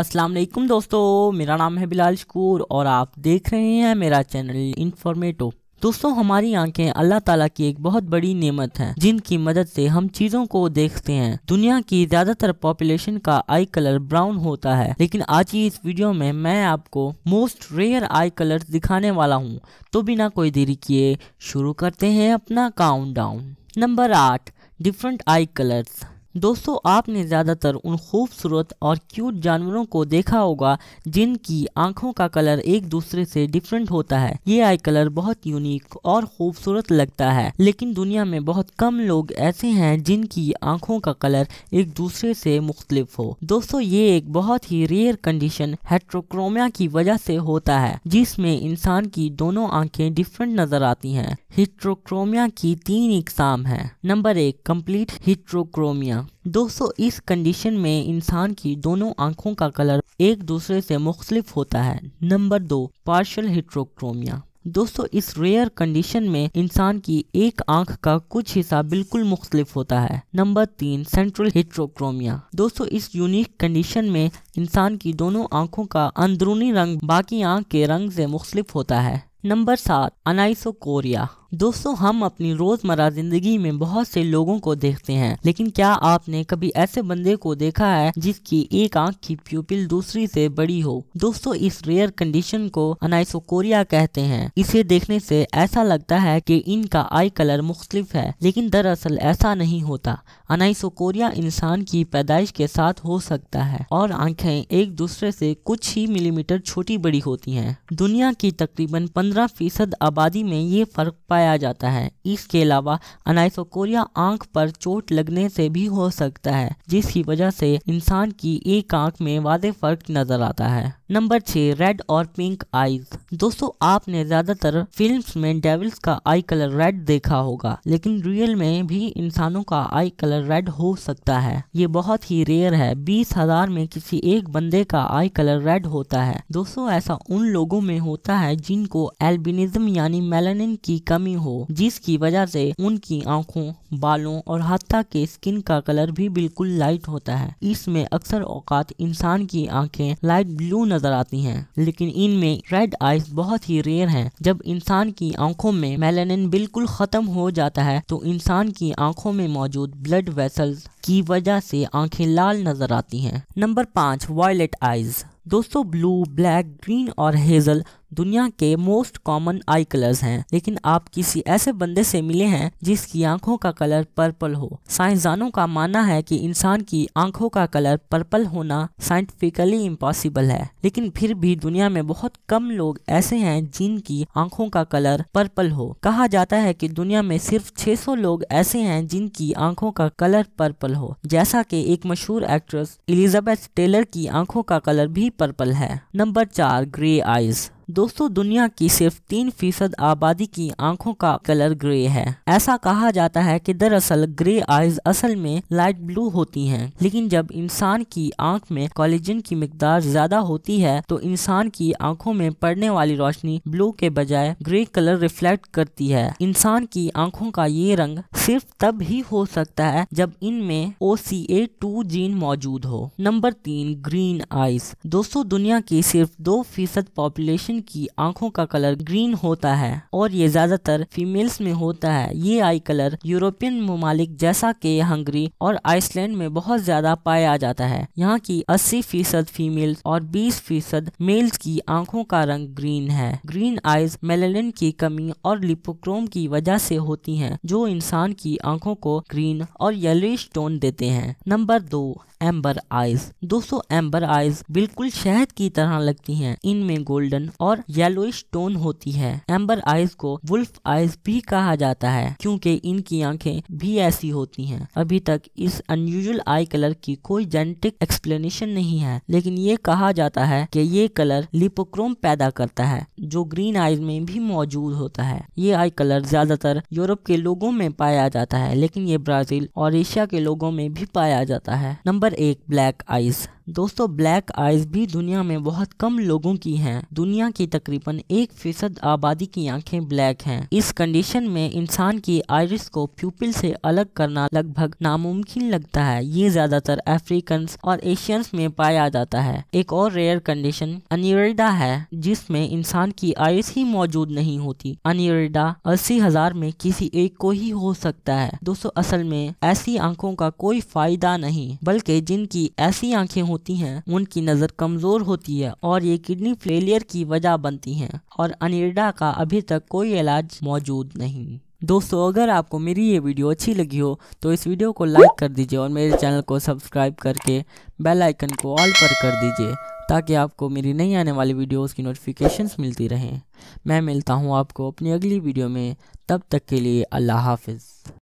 अस्सलाम वालेकुम दोस्तों मेरा नाम है बिलाल शकूर और आप देख रहे हैं मेरा चैनल इन्फॉर्मेटो दोस्तों हमारी आंखें अल्लाह ताला की एक बहुत बड़ी नेमत है जिनकी मदद से हम चीजों को देखते हैं दुनिया की ज्यादातर पॉपुलेशन का आई कलर ब्राउन होता है लेकिन आज की इस वीडियो में मैं आपको मोस्ट रेयर आई कलर दिखाने वाला हूँ तो बिना कोई देरी किए शुरू करते हैं अपना काउंट डाउन नंबर आठ डिफरेंट आई कलर्स दोस्तों आपने ज़्यादातर उन खूबसूरत और क्यूट जानवरों को देखा होगा जिनकी आंखों का कलर एक दूसरे से डिफरेंट होता है ये आई कलर बहुत यूनिक और खूबसूरत लगता है लेकिन दुनिया में बहुत कम लोग ऐसे हैं जिनकी आंखों का कलर एक दूसरे से मुख्तलिफ हो दोस्तों ये एक बहुत ही रेयर कंडीशन हेट्रोक्रोमिया की वजह से होता है जिसमें इंसान की दोनों आंखें डिफरेंट नजर आती हैं हिट्रोक्रोमिया की तीन इकसाम है नंबर एक कंप्लीट हिट्रोक्रोमिया गया दोस्तों इस कंडीशन में इंसान की दोनों आंखों का कलर एक दूसरे से मुख्तलिफ होता है नंबर दो पार्शल हिट्रोक्रोमिया दोस्तों इस रेयर कंडीशन में इंसान की एक आंख का कुछ हिस्सा बिल्कुल मुख्तलिफ होता है नंबर तीन सेंट्रल हिट्रोक्रोमिया दोस्तों इस यूनिक कंडीशन में इंसान की दोनों आंखों का अंदरूनी रंग बाकी आंख के रंग से मुख्तलिफ होता है नंबर सात अनाइसोकोरिया दोस्तों हम अपनी रोजमर्रा जिंदगी में बहुत से लोगों को देखते हैं लेकिन क्या आपने कभी ऐसे बंदे को देखा है जिसकी एक आंख की प्यूपिल दूसरी से बड़ी हो दोस्तों इस रेयर कंडीशन को अनाइसोकोरिया कहते हैं इसे देखने से ऐसा लगता है कि इनका आई कलर मुख्तलिफ है लेकिन दरअसल ऐसा नहीं होता अनाइसोकोरिया इंसान की पैदाइश के साथ हो सकता है और आंखें एक दूसरे से कुछ ही मिलीमीटर छोटी बड़ी होती हैं दुनिया की तकरीबन पंद्रह फीसद आबादी में ये फर्क पाया पाया जाता है इसके अलावा अनाइसोकोरिया आंख पर चोट लगने से भी हो सकता है जिसकी वजह से इंसान की एक आंख में वादे फर्क नजर आता है नंबर छः रेड और पिंक आईज दोस्तों आपने ज्यादातर फिल्म्स में डेविल्स का आई कलर रेड देखा होगा लेकिन रियल में भी इंसानों का आई कलर रेड हो सकता है ये बहुत ही रेयर है बीस हजार में किसी एक बंदे का आई कलर रेड होता है दोस्तों ऐसा उन लोगों में होता है जिनको एल्बिनिज्म यानी मेलानिन की कमी हो जिसकी वजह से उनकी आंखों बालों और हत्या के स्किन का कलर भी बिल्कुल लाइट होता है इसमें अक्सर औकात इंसान की आंखें लाइट ब्लू नजर नजर आती हैं लेकिन इनमें रेड आइज बहुत ही रेयर हैं जब इंसान की आंखों में मेलानिन बिल्कुल खत्म हो जाता है तो इंसान की आंखों में मौजूद ब्लड वेसल्स की वजह से आंखें लाल नजर आती हैं नंबर पाँच वायलेट आइज दोस्तों ब्लू ब्लैक ग्रीन और हेजल दुनिया के मोस्ट कॉमन आई कलर्स हैं लेकिन आप किसी ऐसे बंदे से मिले हैं जिसकी आंखों का कलर पर्पल हो साइंसदानों का मानना है कि इंसान की आंखों का कलर पर्पल होना साइंटिफिकली इम्पॉसिबल है लेकिन फिर भी दुनिया में बहुत कम लोग ऐसे हैं जिनकी आंखों का कलर पर्पल हो कहा जाता है कि दुनिया में सिर्फ 600 लोग ऐसे हैं जिनकी आंखों का कलर पर्पल हो जैसा कि एक मशहूर एक्ट्रेस एलिजाबेथ टेलर की आंखों का कलर भी पर्पल है नंबर चार ग्रे आइज दोस्तों दुनिया की सिर्फ तीन फीसद आबादी की आंखों का कलर ग्रे है ऐसा कहा जाता है कि दरअसल ग्रे आइज असल में लाइट ब्लू होती हैं लेकिन जब इंसान की आंख में कॉलेजन की मकदार ज्यादा होती है तो इंसान की आंखों में पड़ने वाली रोशनी ब्लू के बजाय ग्रे कलर रिफ्लेक्ट करती है इंसान की आंखों का ये रंग सिर्फ तब ही हो सकता है जब इनमें ओ सी ए टू जीन मौजूद हो नंबर तीन ग्रीन आईज दोस्तों दुनिया की सिर्फ दो फीसद पॉपुलेशन की आंखों का कलर ग्रीन होता है और ये ज्यादातर फीमेल्स में होता है ये आई कलर यूरोपियन ममालिक जैसा कि हंगरी और आइसलैंड में बहुत ज्यादा पाया जाता है यहाँ की अस्सी फीसद फीमेल्स और बीस फीसद मेल्स की आंखों का रंग ग्रीन है ग्रीन आईज मेलेन की कमी और लिपोक्रोम की वजह से होती हैं जो इंसान की आंखों को ग्रीन और येलोइश टोन देते हैं नंबर दो एम्बर आईज दोस्तों एम्बर आईज बिल्कुल शहद की तरह लगती हैं इनमें गोल्डन और और येलोइश टोन होती है एम्बर आइज को वुल्फ आइज भी कहा जाता है क्योंकि इनकी आंखें भी ऐसी होती हैं। अभी तक इस अनयूजल आई कलर की कोई जेनेटिक एक्सप्लेनेशन नहीं है लेकिन ये कहा जाता है कि ये कलर लिपोक्रोम पैदा करता है जो ग्रीन आइज में भी मौजूद होता है ये आई कलर ज्यादातर यूरोप के लोगों में पाया जाता है लेकिन ये ब्राजील और एशिया के लोगों में भी पाया जाता है नंबर एक ब्लैक आइज दोस्तों ब्लैक आइज भी दुनिया में बहुत कम लोगों की हैं दुनिया की तकरीबन एक फीसद आबादी की आंखें ब्लैक हैं इस कंडीशन में इंसान की आयरिस को प्यूपिल से अलग करना लगभग नामुमकिन लगता है ये ज्यादातर अफ्रीकन और एशियंस में पाया जाता है एक और रेयर कंडीशन अनिरडा है जिसमे इंसान की आयरिस ही मौजूद नहीं होती अनिरडा अस्सी हजार में किसी एक को ही हो सकता है दोस्तों असल में ऐसी आंखों का कोई फायदा नहीं बल्कि जिनकी ऐसी आंखें होती होती हैं उनकी नज़र कमज़ोर होती है और ये किडनी फेलियर की वजह बनती हैं और अनिरडा का अभी तक कोई इलाज मौजूद नहीं दोस्तों अगर आपको मेरी ये वीडियो अच्छी लगी हो तो इस वीडियो को लाइक कर दीजिए और मेरे चैनल को सब्सक्राइब करके बेल आइकन को ऑल पर कर दीजिए ताकि आपको मेरी नई आने वाली वीडियोस की नोटिफिकेशंस मिलती रहें मैं मिलता हूँ आपको अपनी अगली वीडियो में तब तक के लिए अल्लाह हाफिज़